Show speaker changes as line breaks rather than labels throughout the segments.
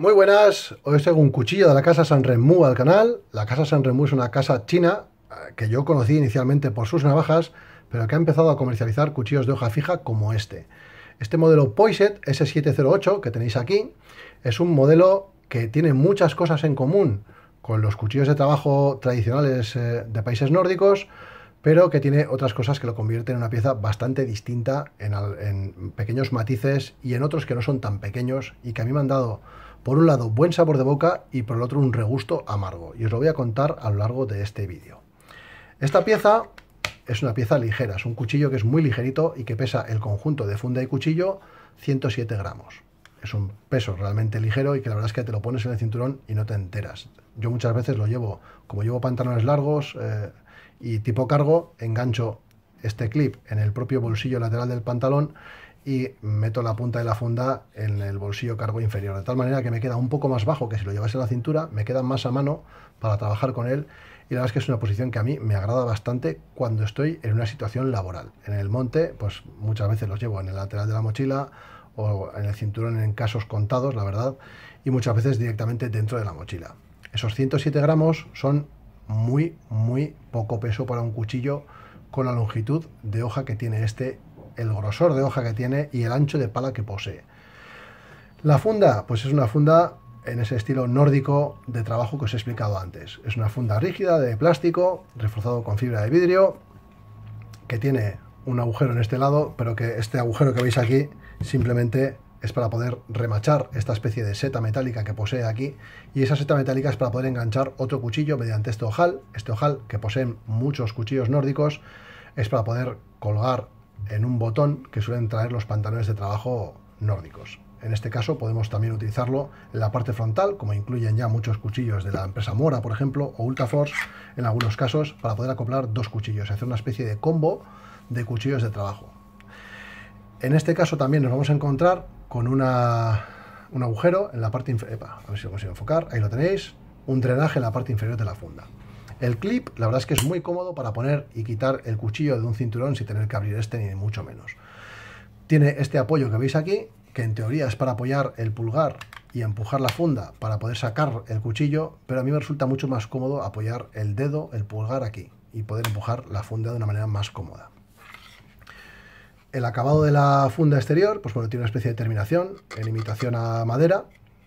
Muy buenas, hoy os traigo un cuchillo de la casa San al canal. La casa San es una casa china eh, que yo conocí inicialmente por sus navajas, pero que ha empezado a comercializar cuchillos de hoja fija como este. Este modelo Poiset S708 que tenéis aquí es un modelo que tiene muchas cosas en común con los cuchillos de trabajo tradicionales eh, de países nórdicos, pero que tiene otras cosas que lo convierten en una pieza bastante distinta en, en pequeños matices y en otros que no son tan pequeños y que a mí me han dado por un lado, buen sabor de boca y por el otro, un regusto amargo. Y os lo voy a contar a lo largo de este vídeo. Esta pieza es una pieza ligera, es un cuchillo que es muy ligerito y que pesa el conjunto de funda y cuchillo 107 gramos. Es un peso realmente ligero y que la verdad es que te lo pones en el cinturón y no te enteras. Yo muchas veces lo llevo, como llevo pantalones largos eh, y tipo cargo, engancho este clip en el propio bolsillo lateral del pantalón y meto la punta de la funda en el bolsillo cargo inferior, de tal manera que me queda un poco más bajo que si lo llevase a la cintura, me queda más a mano para trabajar con él y la verdad es que es una posición que a mí me agrada bastante cuando estoy en una situación laboral. En el monte, pues muchas veces los llevo en el lateral de la mochila o en el cinturón en casos contados, la verdad, y muchas veces directamente dentro de la mochila. Esos 107 gramos son muy, muy poco peso para un cuchillo con la longitud de hoja que tiene este el grosor de hoja que tiene y el ancho de pala que posee. La funda, pues es una funda en ese estilo nórdico de trabajo que os he explicado antes. Es una funda rígida de plástico, reforzado con fibra de vidrio, que tiene un agujero en este lado, pero que este agujero que veis aquí simplemente es para poder remachar esta especie de seta metálica que posee aquí y esa seta metálica es para poder enganchar otro cuchillo mediante este ojal, este ojal que poseen muchos cuchillos nórdicos es para poder colgar en un botón que suelen traer los pantalones de trabajo nórdicos. En este caso podemos también utilizarlo en la parte frontal, como incluyen ya muchos cuchillos de la empresa Mora, por ejemplo, o Ultraforce, en algunos casos, para poder acoplar dos cuchillos y hacer una especie de combo de cuchillos de trabajo. En este caso también nos vamos a encontrar con un agujero en la parte inferior, a ver si consigo enfocar, ahí lo tenéis, un drenaje en la parte inferior de la funda. El clip, la verdad es que es muy cómodo para poner y quitar el cuchillo de un cinturón sin tener que abrir este ni mucho menos. Tiene este apoyo que veis aquí, que en teoría es para apoyar el pulgar y empujar la funda para poder sacar el cuchillo, pero a mí me resulta mucho más cómodo apoyar el dedo, el pulgar aquí y poder empujar la funda de una manera más cómoda. El acabado de la funda exterior, pues bueno, tiene una especie de terminación en imitación a madera,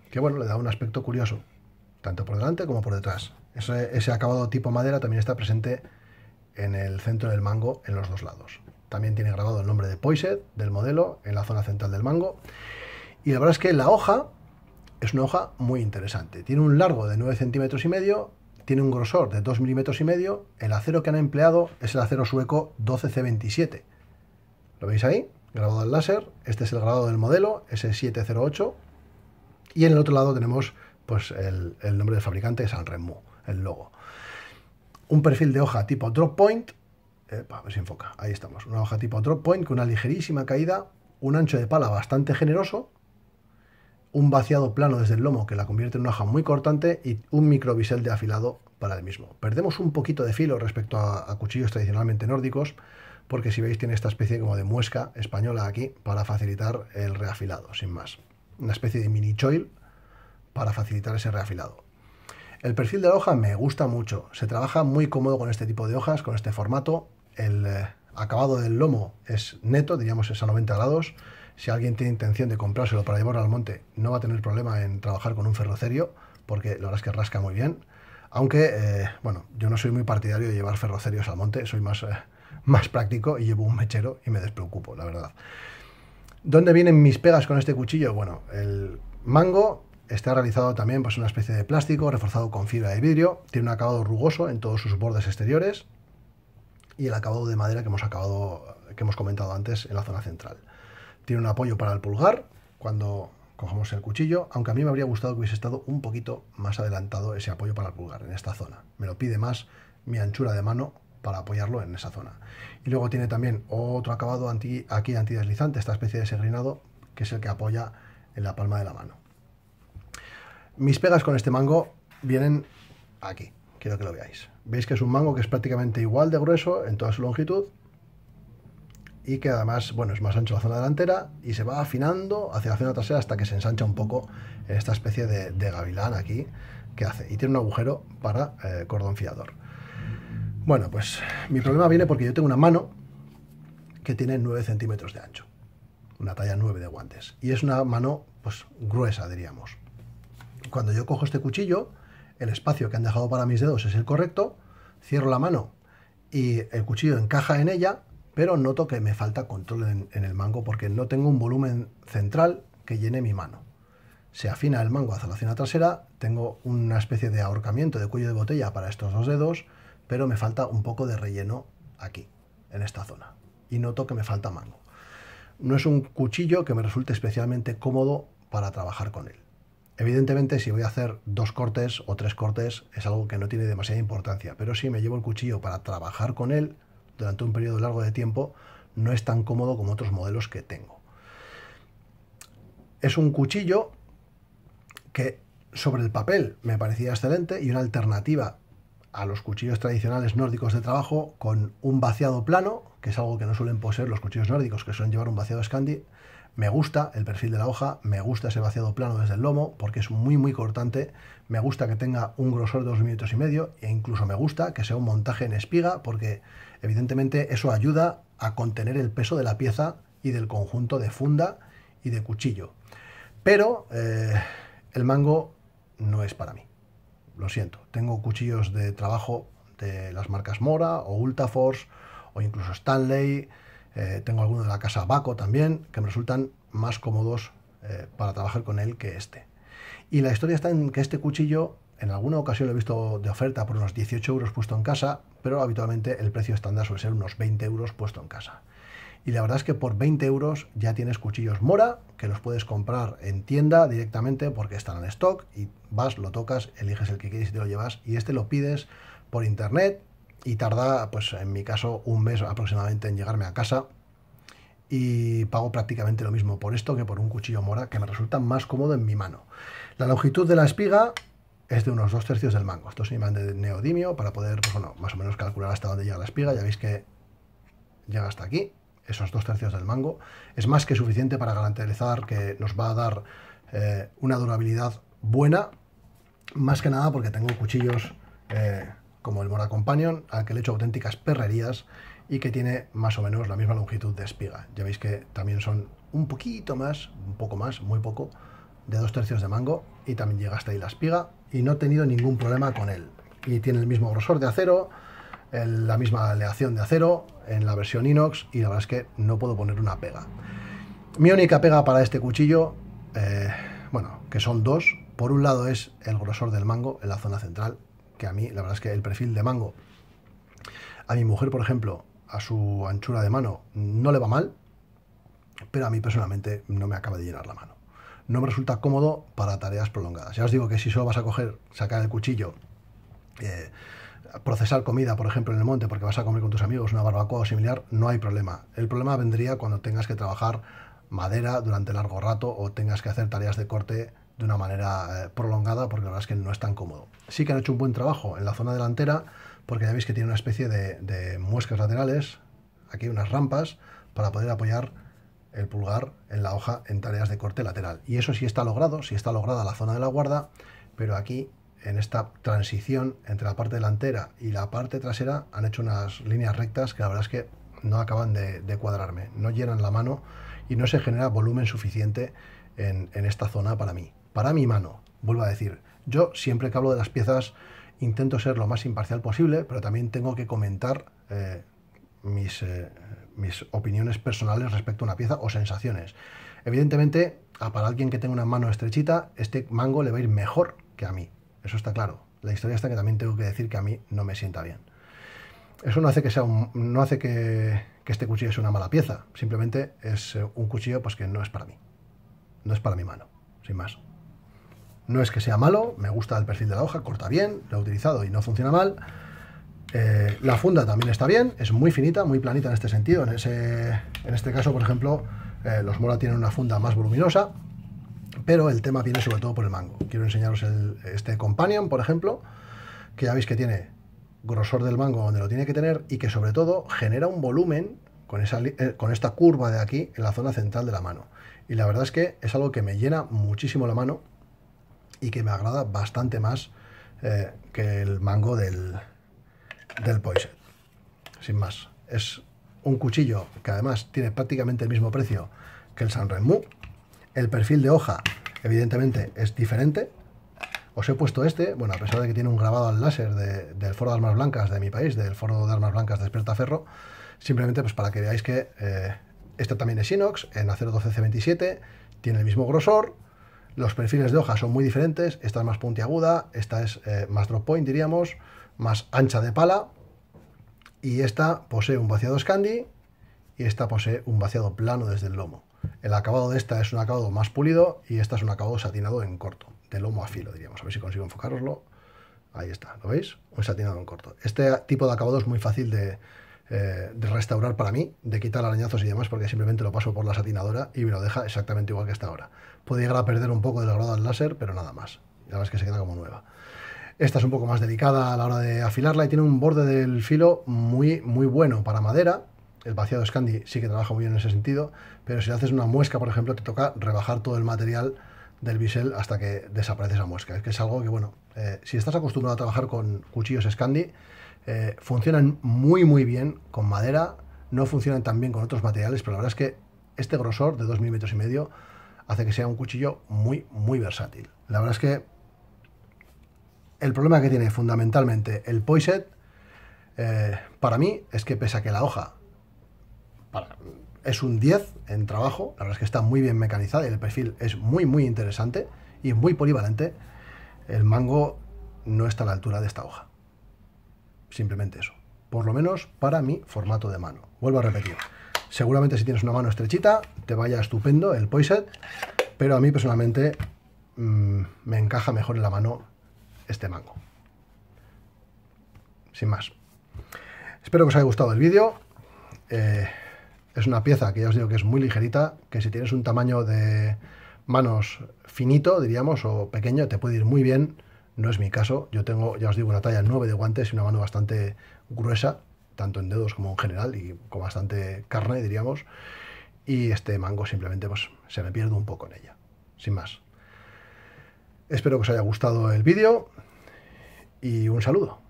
que bueno, le da un aspecto curioso, tanto por delante como por detrás. Ese, acabado tipo madera también está presente en el centro del mango en los dos lados. También tiene grabado el nombre de Poised del modelo en la zona central del mango. Y la verdad es que la hoja es una hoja muy interesante. Tiene un largo de 9 centímetros y medio, tiene un grosor de 2 milímetros y medio. El acero que han empleado es el acero sueco 12C27. ¿Lo veis ahí? Grabado al láser. Este es el grabado del modelo, S708. Y en el otro lado tenemos pues, el, nombre del fabricante, Remo el logo. Un perfil de hoja tipo drop point, ver si enfoca, ahí estamos, una hoja tipo drop point con una ligerísima caída, un ancho de pala bastante generoso, un vaciado plano desde el lomo que la convierte en una hoja muy cortante y un micro bisel de afilado para el mismo. Perdemos un poquito de filo respecto a cuchillos tradicionalmente nórdicos, porque si veis tiene esta especie como de muesca española aquí para facilitar el reafilado, sin más. Una especie de mini choil para facilitar ese reafilado. El perfil de la hoja me gusta mucho. Se trabaja muy cómodo con este tipo de hojas, con este formato. El eh, acabado del lomo es neto, diríamos es a 90 grados. Si alguien tiene intención de comprárselo para llevarlo al monte, no va a tener problema en trabajar con un ferrocerio, porque la verdad es que rasca muy bien. Aunque, eh, bueno, yo no soy muy partidario de llevar ferrocerios al monte, soy más, eh, más práctico y llevo un mechero y me despreocupo, la verdad. ¿Dónde vienen mis pegas con este cuchillo? Bueno, el mango Está realizado también pues, una especie de plástico reforzado con fibra de vidrio. Tiene un acabado rugoso en todos sus bordes exteriores y el acabado de madera que hemos, acabado, que hemos comentado antes en la zona central. Tiene un apoyo para el pulgar cuando cogemos el cuchillo, aunque a mí me habría gustado que hubiese estado un poquito más adelantado ese apoyo para el pulgar en esta zona. Me lo pide más mi anchura de mano para apoyarlo en esa zona. Y luego tiene también otro acabado anti, aquí antideslizante, esta especie de serrinado, que es el que apoya en la palma de la mano. Mis pegas con este mango vienen aquí, quiero que lo veáis. Veis que es un mango que es prácticamente igual de grueso en toda su longitud y que además, bueno, es más ancho la zona delantera y se va afinando hacia la zona trasera hasta que se ensancha un poco esta especie de, gavilán aquí que hace y tiene un agujero para eh, cordón fiador. Bueno, pues mi problema viene porque yo tengo una mano que tiene 9 centímetros de ancho, una talla 9 de guantes y es una mano pues gruesa diríamos. Cuando yo cojo este cuchillo, el espacio que han dejado para mis dedos es el correcto, cierro la mano y el cuchillo encaja en ella, pero noto que me falta control en, el mango porque no tengo un volumen central que llene mi mano. Se afina el mango hacia la zona trasera, tengo una especie de ahorcamiento de cuello de botella para estos dos dedos, pero me falta un poco de relleno aquí, en esta zona, y noto que me falta mango. No es un cuchillo que me resulte especialmente cómodo para trabajar con él. Evidentemente, si voy a hacer dos cortes o tres cortes, es algo que no tiene demasiada importancia, pero si me llevo el cuchillo para trabajar con él durante un periodo largo de tiempo, no es tan cómodo como otros modelos que tengo. Es un cuchillo que sobre el papel me parecía excelente y una alternativa a los cuchillos tradicionales nórdicos de trabajo con un vaciado plano, que es algo que no suelen poseer los cuchillos nórdicos, que suelen llevar un vaciado Scandi, me gusta el perfil de la hoja, me gusta ese vaciado plano desde el lomo porque es muy muy cortante, me gusta que tenga un grosor de 2 minutos y medio e incluso me gusta que sea un montaje en espiga porque evidentemente eso ayuda a contener el peso de la pieza y del conjunto de funda y de cuchillo. Pero eh, el mango no es para mí, lo siento. Tengo cuchillos de trabajo de las marcas Mora o Ultaforce o incluso Stanley, eh, tengo alguno de la casa Baco también, que me resultan más cómodos eh, para trabajar con él que este. Y la historia está en que este cuchillo, en alguna ocasión lo he visto de oferta por unos 18 euros puesto en casa, pero habitualmente el precio estándar suele ser unos 20 euros puesto en casa. Y la verdad es que por 20 euros ya tienes cuchillos mora, que los puedes comprar en tienda directamente porque están en stock y vas, lo tocas, eliges el que quieres y te lo llevas. Y este lo pides por internet y tarda, pues en mi caso, un mes aproximadamente en llegarme a casa. Y pago prácticamente lo mismo por esto que por un cuchillo mora, que me resulta más cómodo en mi mano. La longitud de la espiga es de unos dos tercios del mango. Esto es un imán de neodimio para poder, pues, bueno, más o menos calcular hasta dónde llega la espiga. Ya veis que llega hasta aquí, esos dos tercios del mango. Es más que suficiente para garantizar que nos va a dar eh, una durabilidad buena. Más que nada porque tengo cuchillos... Eh, como el Mora Companion, al que le he hecho auténticas perrerías y que tiene más o menos la misma longitud de espiga. Ya veis que también son un poquito más, un poco más, muy poco, de dos tercios de mango y también llega hasta ahí la espiga y no he tenido ningún problema con él. Y tiene el mismo grosor de acero, la misma aleación de acero en la versión inox y la verdad es que no puedo poner una pega. Mi única pega para este cuchillo, eh, bueno, que son dos. Por un lado es el grosor del mango en la zona central, que a mí, la verdad es que el perfil de mango, a mi mujer, por ejemplo, a su anchura de mano, no le va mal, pero a mí personalmente no me acaba de llenar la mano. No me resulta cómodo para tareas prolongadas. Ya os digo que si solo vas a coger, sacar el cuchillo, eh, procesar comida, por ejemplo, en el monte, porque vas a comer con tus amigos, una barbacoa o similar, no hay problema. El problema vendría cuando tengas que trabajar madera durante largo rato o tengas que hacer tareas de corte de una manera eh, prolongada porque la verdad es que no es tan cómodo. Sí que han hecho un buen trabajo en la zona delantera porque ya veis que tiene una especie de, muescas laterales, aquí unas rampas para poder apoyar el pulgar en la hoja en tareas de corte lateral. Y eso sí está logrado, sí está lograda la zona de la guarda, pero aquí en esta transición entre la parte delantera y la parte trasera han hecho unas líneas rectas que la verdad es que no acaban de, cuadrarme, no llenan la mano y no se genera volumen suficiente en esta zona para mí para mi mano. Vuelvo a decir, yo siempre que hablo de las piezas intento ser lo más imparcial posible, pero también tengo que comentar eh, eh, mis, opiniones personales respecto a una pieza o sensaciones. Evidentemente, para alguien que tenga una mano estrechita, este mango le va a ir mejor que a mí. Eso está claro. La historia está que también tengo que decir que a mí no me sienta bien. Eso no hace que sea no hace que, este cuchillo sea una mala pieza. Simplemente es eh, un cuchillo pues, que no es para mí. No es para mi mano, sin más. No es que sea malo, me gusta el perfil de la hoja, corta bien, lo he utilizado y no funciona mal. Eh, la funda también está bien, es muy finita, muy planita en este sentido. En, ese, en este caso, por ejemplo, eh, los Mora tienen una funda más voluminosa, pero el tema viene sobre todo por el mango. Quiero enseñaros este Companion, por ejemplo, que ya veis que tiene grosor del mango donde lo tiene que tener y que sobre todo genera un volumen con, esa, eh, con esta curva de aquí en la zona central de la mano. Y la verdad es que es algo que me llena muchísimo la mano y que me agrada bastante más eh, que el mango del, del Sin más. Es un cuchillo que además tiene prácticamente el mismo precio que el San El perfil de hoja, evidentemente, es diferente. Os he puesto este, bueno, a pesar de que tiene un grabado al láser del Foro de Armas Blancas de mi país, del Foro de Armas Blancas de ferro simplemente pues para que veáis que eh, este también es inox, en acero 12C27, tiene el mismo grosor, los perfiles de hoja son muy diferentes, esta es más puntiaguda, esta es eh, más drop point, diríamos, más ancha de pala, y esta posee un vaciado Scandi y esta posee un vaciado plano desde el lomo. El acabado de esta es un acabado más pulido y esta es un acabado satinado en corto, de lomo a filo, diríamos. A ver si consigo enfocaroslo. Ahí está, ¿lo veis? Un satinado en corto. Este tipo de acabado es muy fácil de, eh, de restaurar para mí, de quitar arañazos y demás, porque simplemente lo paso por la satinadora y me lo deja exactamente igual que está ahora. Puede llegar a perder un poco de la grado al láser, pero nada más. ya verdad que se queda como nueva. Esta es un poco más delicada a la hora de afilarla y tiene un borde del filo muy, muy bueno para madera. El vaciado Scandi sí que trabaja muy bien en ese sentido, pero si le haces una muesca, por ejemplo, te toca rebajar todo el material del bisel hasta que desaparece esa muesca. Es que es algo que, bueno, eh, si estás acostumbrado a trabajar con cuchillos Scandi, eh, funcionan muy muy bien con madera, no funcionan tan bien con otros materiales, pero la verdad es que este grosor de 2 milímetros y medio hace que sea un cuchillo muy muy versátil. La verdad es que el problema que tiene fundamentalmente el Poiset eh, para mí es que pese a que la hoja es un 10 en trabajo, la verdad es que está muy bien mecanizada y el perfil es muy muy interesante y muy polivalente, el mango no está a la altura de esta hoja. Simplemente eso. Por lo menos para mi formato de mano. Vuelvo a repetir. Seguramente si tienes una mano estrechita te vaya estupendo el Poiset, pero a mí personalmente mm, me encaja mejor en la mano este mango. Sin más. Espero que os haya gustado el vídeo. Eh, es una pieza que ya os digo que es muy ligerita, que si tienes un tamaño de manos finito, diríamos, o pequeño, te puede ir muy bien. No es mi caso, yo tengo, ya os digo, una talla 9 de guantes y una mano bastante gruesa, tanto en dedos como en general, y con bastante carne, diríamos. Y este mango simplemente pues, se me pierde un poco en ella, sin más. Espero que os haya gustado el vídeo y un saludo.